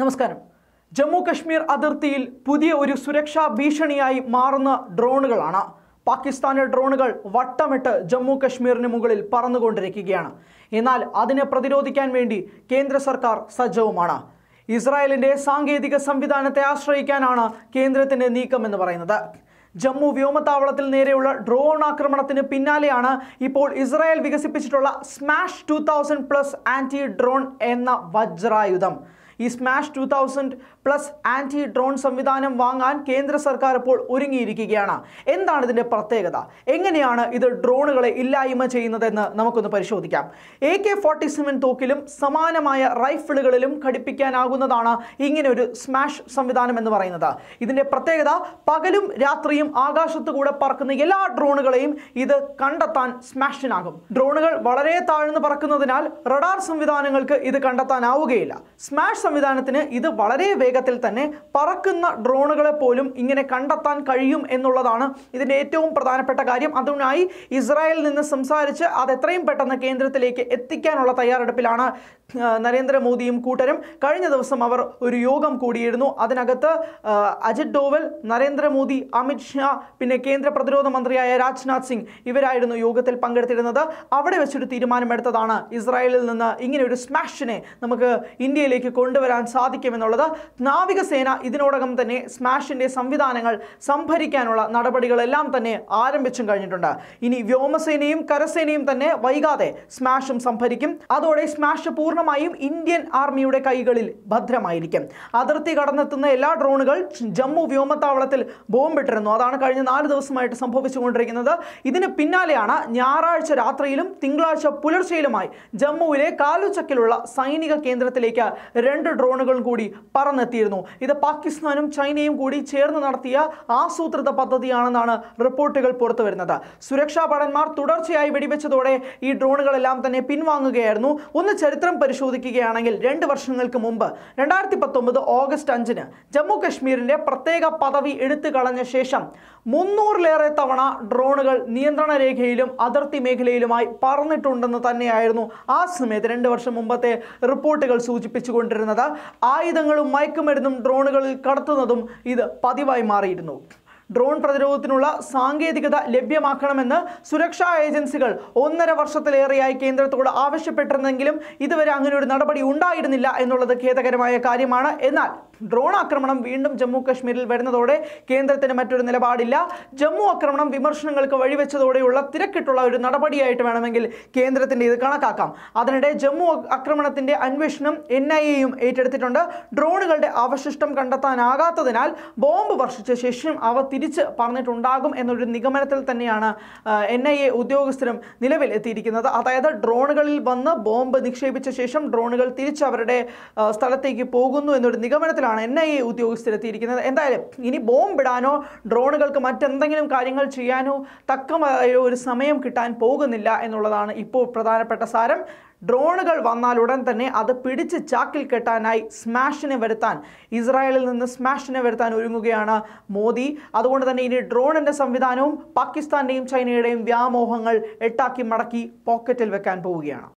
നമസ്കാരം ജമ്മു കശ്മീർ അതിർത്തിയിൽ പുതിയ ഒരു സുരക്ഷാ ഭീഷണിയായി മാറുന്ന ഡ്രോണുകളാണ് പാകിസ്ഥാനി ഡ്രോണുകൾ വട്ടമിട്ട് ജമ്മു കശ്മീരിന് മുകളിൽ പറന്നുകൊണ്ടിരിക്കുകയാണ് എന്നാൽ അതിനെ പ്രതിരോധിക്കാൻ വേണ്ടി കേന്ദ്ര സർക്കാർ സജ്ജവുമാണ് ഇസ്രായേലിൻ്റെ സാങ്കേതിക സംവിധാനത്തെ ആശ്രയിക്കാനാണ് കേന്ദ്രത്തിൻ്റെ നീക്കമെന്ന് പറയുന്നത് ജമ്മു വ്യോമത്താവളത്തിൽ നേരെയുള്ള ഡ്രോൺ ആക്രമണത്തിന് പിന്നാലെയാണ് ഇപ്പോൾ ഇസ്രായേൽ വികസിപ്പിച്ചിട്ടുള്ള smash two thousand plus anti drone എന്ന വജ്രായുധം ഈ smash two thousand plus anti drone സംവിധാനം വാങ്ങാൻ കേന്ദ്ര സർക്കാർ ഇപ്പോൾ ഒരുങ്ങിയിരിക്കുകയാണ് എന്താണ് ഇതിൻ്റെ പ്രത്യേകത എങ്ങനെയാണ് ഇത് ഡ്രോണുകളെ ഇല്ലായ്മ ചെയ്യുന്നതെന്ന് നമുക്കൊന്ന് പരിശോധിക്കാം എ കെ ഫോർട്ടി സെവൻ തോക്കിലും സമാനമായ റൈഫിളുകളിലും ഘടിപ്പിക്കാനാകുന്നതാണ് ഇങ്ങനെ ഒരു സ്മാഷ് സംവിധാനം എന്ന് പറയുന്നത് ഇതിൻ്റെ പ്രത്യേകത പകലും രാത്രിയും ആകാശത്തു കൂടെ പറക്കുന്ന എല്ലാ ഡ്രോണുകളെയും ഇത് കണ്ടെത്താൻ സ്മാഷിനാകും ഡ്രോണുകൾ വളരെ താഴ്ന്നു പറക്കുന്നതിനാൽ റഡാർ സംവിധാനങ്ങൾക്ക് ഇത് കണ്ടെത്താനാവുകയില്ല സ്മാഷ് സംവിധാനത്തിന് ഇത് വളരെ വേഗത്തിൽ തന്നെ പറക്കുന്ന ഡ്രോണുകളെ പോലും ഇങ്ങനെ കണ്ടെത്താൻ കഴിയും എന്നുള്ളതാണ് ഇതിൻ്റെ ഏറ്റവും പ്രധാനപ്പെട്ട കാര്യം അതിനായി ഇസ്രായേലിൽ നിന്ന് സംസാരിച്ച് അത് എത്രയും പെട്ടെന്ന് കേന്ദ്രത്തിലേക്ക് എത്തിക്കാനുള്ള തയ്യാറെടുപ്പിലാണ് നരേന്ദ്രമോദിയും കൂട്ടരും കഴിഞ്ഞ ദിവസം അവർ ഒരു യോഗം കൂടിയിരുന്നു അതിനകത്ത് അജിത് ഡോവൽ നരേന്ദ്രമോദി ഷാ പിന്നെ കേന്ദ്ര പ്രതിരോധ മന്ത്രിയായ രാജ്നാഥ് സിംഗ് ഇവരായിരുന്നു യോഗത്തിൽ പങ്കെടുത്തിരുന്നത് അവിടെ വെച്ചൊരു തീരുമാനമെടുത്തതാണ് ഇസ്രായേലിൽ നിന്ന് ഇങ്ങനെ ഒരു സ്മാഷിനെ നമുക്ക് ഇന്ത്യയിലേക്ക് കൊണ്ട് കൊണ്ടുവരാൻ സാധിക്കുമെന്നുള്ളത് നാവികസേന ഇതിനോടകം തന്നെ സ്മാഷിൻ്റെ സംവിധാനങ്ങൾ സംഭരിക്കാനുള്ള നടപടികളെല്ലാം തന്നെ ആരംഭിച്ചും കഴിഞ്ഞിട്ടുണ്ട് ഇനി വ്യോമസേനയും കരസേനയും തന്നെ വൈകാതെ സ്മാഷും സംഭരിക്കും അതോടെ സ്മാഷ് പൂർണ്ണമായും ഇന്ത്യൻ ആർമിയുടെ കൈകളിൽ ഭദ്രമായിരിക്കും അതിർത്തി കടന്നെത്തുന്ന എല്ലാ ഡ്രോണുകൾ ജമ്മു വ്യോമത്താവളത്തിൽ ബോംബിട്ടിരുന്നു അതാണ് കഴിഞ്ഞ നാല് ദിവസമായിട്ട് സംഭവിച്ചുകൊണ്ടിരിക്കുന്നത് ഇതിന് പിന്നാലെയാണ് ഞായറാഴ്ച രാത്രിയിലും തിങ്കളാഴ്ച പുലർച്ചെയിലുമായി ജമ്മുവിലെ കാലുചക്കിലുള്ള സൈനിക കേന്ദ്രത്തിലേക്ക് രണ്ട് രണ്ട് ഡ്രോണുകളും കൂടി പറന്നെത്തിയിരുന്നു ഇത് പാകിസ്ഥാനും ചൈനയും കൂടി ചേർന്ന് നടത്തിയ ആസൂത്രിത പദ്ധതിയാണെന്നാണ് റിപ്പോർട്ടുകൾ പുറത്തു വരുന്നത് സുരക്ഷാ ഭടന്മാർ തുടർച്ചയായി വെടിവെച്ചതോടെ ഈ ഡ്രോണുകളെല്ലാം തന്നെ പിൻവാങ്ങുകയായിരുന്നു ഒന്ന് ചരിത്രം പരിശോധിക്കുകയാണെങ്കിൽ രണ്ട് വർഷങ്ങൾക്ക് മുമ്പ് രണ്ടായിരത്തി പത്തൊമ്പത് ഓഗസ്റ്റ് അഞ്ചിന് ജമ്മു കശ്മീരിന്റെ പ്രത്യേക പദവി എടുത്തു കളഞ്ഞ ശേഷം മുന്നൂറിലേറെ തവണ ഡ്രോണുകൾ നിയന്ത്രണ രേഖയിലും അതിർത്തി മേഖലയിലുമായി പറന്നിട്ടുണ്ടെന്ന് തന്നെയായിരുന്നു ആ സമയത്ത് രണ്ട് വർഷം മുമ്പത്തെ റിപ്പോർട്ടുകൾ സൂചിപ്പിച്ചുകൊണ്ടിരുന്നത് കാണുന്നത് ആയുധങ്ങളും മയക്കുമരുന്നും ഡ്രോണുകളിൽ കടത്തുന്നതും ഇത് പതിവായി മാറിയിരുന്നു ഡ്രോൺ പ്രതിരോധത്തിനുള്ള സാങ്കേതികത ലഭ്യമാക്കണമെന്ന് സുരക്ഷാ ഏജൻസികൾ ഒന്നര വർഷത്തിലേറെയായി കേന്ദ്രത്തോട് ആവശ്യപ്പെട്ടിരുന്നെങ്കിലും ഇതുവരെ അങ്ങനെ ഒരു നടപടി ഉണ്ടായിരുന്നില്ല എന്നുള്ളത് ഖേദകരമായ കാര്യമാണ് എന്നാൽ ഡ്രോൺ ആക്രമണം വീണ്ടും ജമ്മു കശ്മീരിൽ വരുന്നതോടെ കേന്ദ്രത്തിന് മറ്റൊരു നിലപാടില്ല ജമ്മു ആക്രമണം വിമർശനങ്ങൾക്ക് വഴിവെച്ചതോടെയുള്ള തിരക്കിട്ടുള്ള ഒരു നടപടിയായിട്ട് വേണമെങ്കിൽ കേന്ദ്രത്തിൻ്റെ ഇത് കണക്കാക്കാം അതിനിടെ ജമ്മു ആക്രമണത്തിൻ്റെ അന്വേഷണം എൻ ഐ എയും ഏറ്റെടുത്തിട്ടുണ്ട് ഡ്രോണുകളുടെ അവശിഷ്ടം കണ്ടെത്താനാകാത്തതിനാൽ ബോംബ് വർഷിച്ച ശേഷം അവ തിരിച്ച് പറഞ്ഞിട്ടുണ്ടാകും എന്നൊരു നിഗമനത്തിൽ തന്നെയാണ് എൻ ഐ എ ഉദ്യോഗസ്ഥരും നിലവിൽ എത്തിയിരിക്കുന്നത് അതായത് ഡ്രോണുകളിൽ വന്ന് ബോംബ് നിക്ഷേപിച്ച ശേഷം ഡ്രോണുകൾ തിരിച്ച് അവരുടെ സ്ഥലത്തേക്ക് പോകുന്നു എന്നൊരു നിഗമനത്തിൽ ഉദ്യോഗസ്ഥരാണ് എൻ ഐ എ ഉദ്യോഗസ്ഥരെത്തിയിരിക്കുന്നത് എന്തായാലും ഇനി ബോംബിടാനോ ഡ്രോണുകൾക്ക് മറ്റെന്തെങ്കിലും കാര്യങ്ങൾ ചെയ്യാനോ തക്കമായ ഒരു സമയം കിട്ടാൻ പോകുന്നില്ല എന്നുള്ളതാണ് ഇപ്പോൾ പ്രധാനപ്പെട്ട സാരം ഡ്രോണുകൾ വന്നാൽ ഉടൻ തന്നെ അത് പിടിച്ച് ചാക്കിൽ കെട്ടാനായി സ്മാഷിനെ വരുത്താൻ ഇസ്രായേലിൽ നിന്ന് സ്മാഷിനെ വരുത്താൻ ഒരുങ്ങുകയാണ് മോദി അതുകൊണ്ട് തന്നെ ഇനി ഡ്രോണിൻ്റെ സംവിധാനവും പാകിസ്ഥാൻ്റെയും ചൈനയുടെയും വ്യാമോഹങ്ങൾ എട്ടാക്കി മടക്കി പോക്കറ്റിൽ വെക്കാൻ പോവുകയാണ്